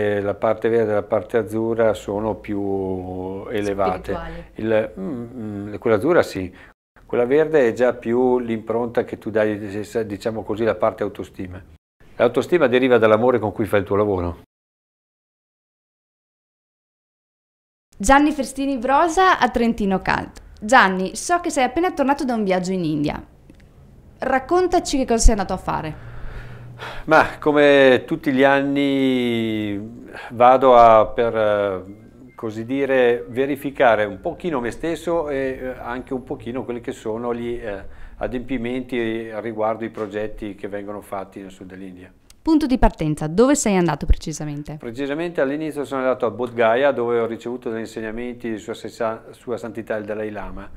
Eh, la parte verde e la parte azzurra sono più elevate. Il, mm, mm, quella azzurra sì, quella verde è già più l'impronta che tu dai, diciamo così, la parte autostima. L'autostima deriva dall'amore con cui fai il tuo lavoro. Gianni Festini Brosa a Trentino Caldo. Gianni, so che sei appena tornato da un viaggio in India. Raccontaci che cosa sei andato a fare. Ma come tutti gli anni vado a, per eh, così dire, verificare un pochino me stesso e eh, anche un pochino quelli che sono gli eh, adempimenti riguardo i progetti che vengono fatti nel sud dell'India. Punto di partenza, dove sei andato precisamente? Precisamente all'inizio sono andato a Bodh Gaya dove ho ricevuto degli insegnamenti di sua, sua Santità il Dalai Lama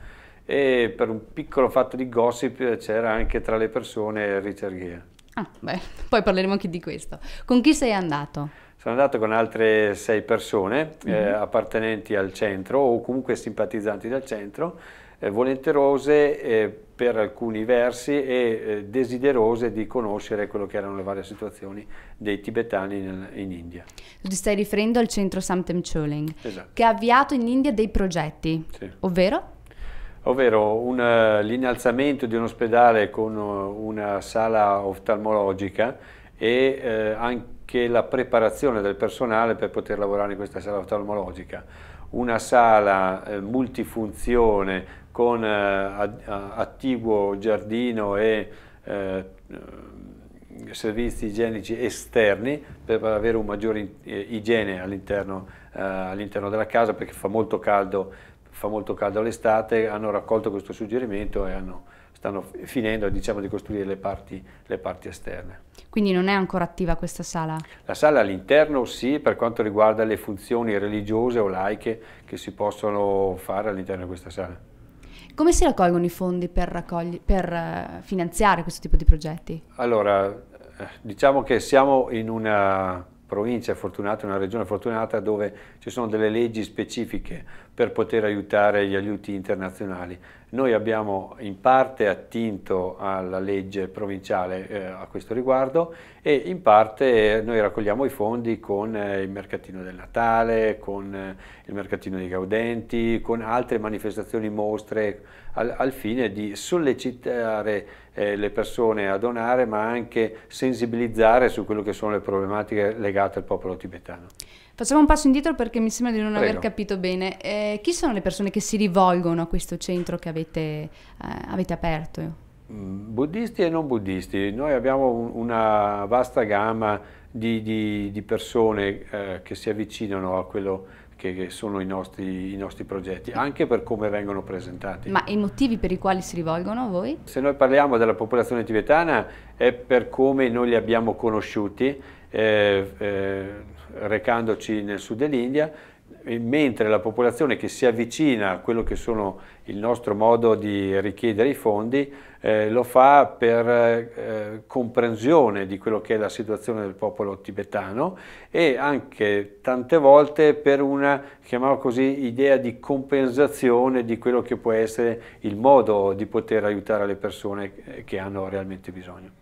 e per un piccolo fatto di gossip c'era anche tra le persone Richard Gere. Ah, beh, poi parleremo anche di questo. Con chi sei andato? Sono andato con altre sei persone mm -hmm. eh, mhm. appartenenti al centro o comunque simpatizzanti del centro, eh, volenterose eh, per alcuni versi e eh, desiderose di conoscere quello che erano le varie situazioni dei tibetani in, in India. Tu ti stai riferendo al centro Samtem Choling, esatto. che ha avviato in India dei progetti, sì. ovvero? ovvero eh, l'innalzamento di un ospedale con eh, una sala oftalmologica e eh, anche la preparazione del personale per poter lavorare in questa sala oftalmologica. Una sala eh, multifunzione con eh, attiguo giardino e eh, servizi igienici esterni per avere un maggiore igiene all'interno all della casa perché fa molto caldo fa molto caldo all'estate, hanno raccolto questo suggerimento e hanno, stanno finendo diciamo, di costruire le parti, le parti, esterne. Quindi non è ancora attiva questa sala? La sala all'interno sì, per quanto riguarda le funzioni religiose o laiche che si possono fare all'interno di questa sala. Come si raccolgono i fondi per, per eh, finanziare questo tipo di progetti? Allora, eh, diciamo che siamo in una provincia fortunata, una regione fortunata dove ci sono delle leggi specifiche per poter aiutare gli aiuti internazionali. Noi abbiamo in parte attinto alla legge provinciale eh, a questo riguardo e in parte noi raccogliamo i fondi con eh, il mercatino del Natale, con eh, il mercatino dei Gaudenti, con altre manifestazioni mostre al, al fine di sollecitare eh, le persone a donare, ma anche sensibilizzare su quello che sono le problematiche legate al popolo tibetano. Facciamo un passo indietro perché mi sembra di non Prego. aver capito bene. Eh, chi sono le persone che si rivolgono a questo centro che avete, eh, avete aperto? Mm, buddisti e non buddisti. Noi abbiamo un, una vasta gamma di, di, di persone eh, che si avvicinano a quello che sono i nostri, i nostri, progetti, anche per come vengono presentati. Ma i motivi per i quali si rivolgono a voi? Se noi parliamo della popolazione tibetana è per come noi li abbiamo conosciuti eh, eh, recandoci nel sud dell'India mentre la popolazione che si avvicina a quello che sono il nostro modo di richiedere i fondi eh, lo fa per eh, comprensione di quello che è la situazione del popolo tibetano e anche tante volte per una, chiamiamola così, idea di compensazione di quello che può essere il modo di poter aiutare le persone che hanno realmente bisogno.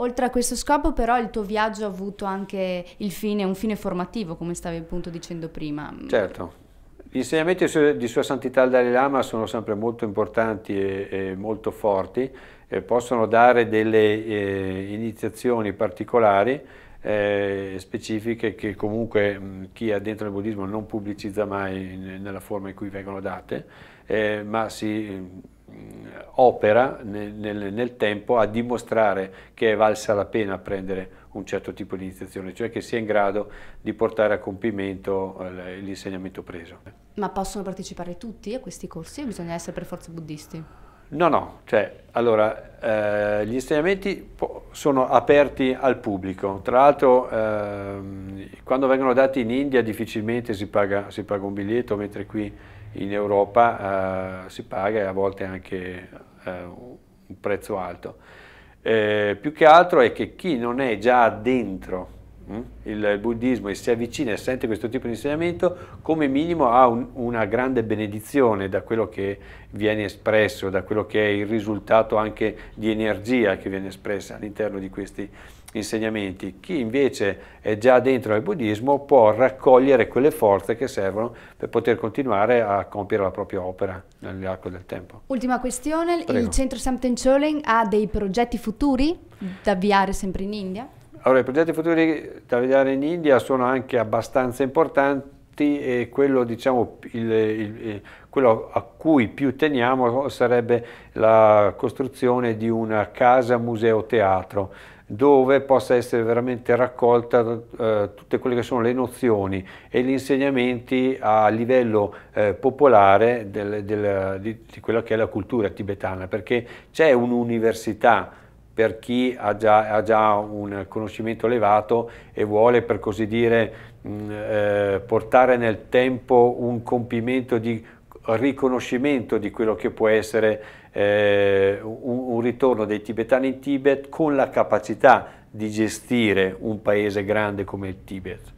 Oltre a questo scopo però il tuo viaggio ha avuto anche fine, un fine formativo, come stavi appunto dicendo prima. Certo. Gli insegnamenti di Sua Santità il Dalai Lama sono sempre molto importanti e, e molto forti, e possono dare delle eh, iniziazioni particolari eh, specifiche che comunque mh, chi è dentro il buddismo non pubblicizza mai in, nella forma in cui vengono date, eh, ma si Mm, opera nel, nel, nel, tempo a dimostrare che è valsa la pena prendere un certo tipo di iniziazione, cioè che sia in grado di portare a compimento eh, l'insegnamento preso. Ma possono partecipare tutti a questi corsi o bisogna essere per forza buddisti? No, no, cioè, allora, eh, gli insegnamenti sono aperti al pubblico, tra l'altro eh, quando vengono dati in India difficilmente si paga, si paga un biglietto, mentre qui in Europa eh, si paga e a volte anche eh, un prezzo alto. Eh, più che altro è che chi non è già dentro hm, il, il, buddismo e si avvicina e sente questo tipo di insegnamento, come minimo ha un, una grande benedizione da quello che viene espresso, da quello che è il risultato anche di energia che viene espressa all'interno di questi insegnamenti. Chi invece è già dentro al buddismo può raccogliere quelle forze che servono per poter continuare a compiere la propria opera nell'arco del tempo. Ultima questione, Prego. il centro Samten Cholen ha dei progetti futuri da avviare sempre in India? Allora, i progetti futuri da avviare in India sono anche abbastanza importanti e quello, diciamo, il, il, eh, quello, a cui più teniamo sarebbe la costruzione di una casa museo teatro dove possa essere veramente raccolta eh, tutte quelle che sono le nozioni e gli insegnamenti a livello eh, popolare del, del, di, di, quella che è la cultura tibetana, perché c'è un'università per chi ha già, ha già, un conoscimento elevato e vuole, per così dire, mh, mm, eh, portare nel tempo un compimento di riconoscimento di quello che può essere eh, un, un ritorno dei tibetani in Tibet con la capacità di gestire un paese grande come il Tibet.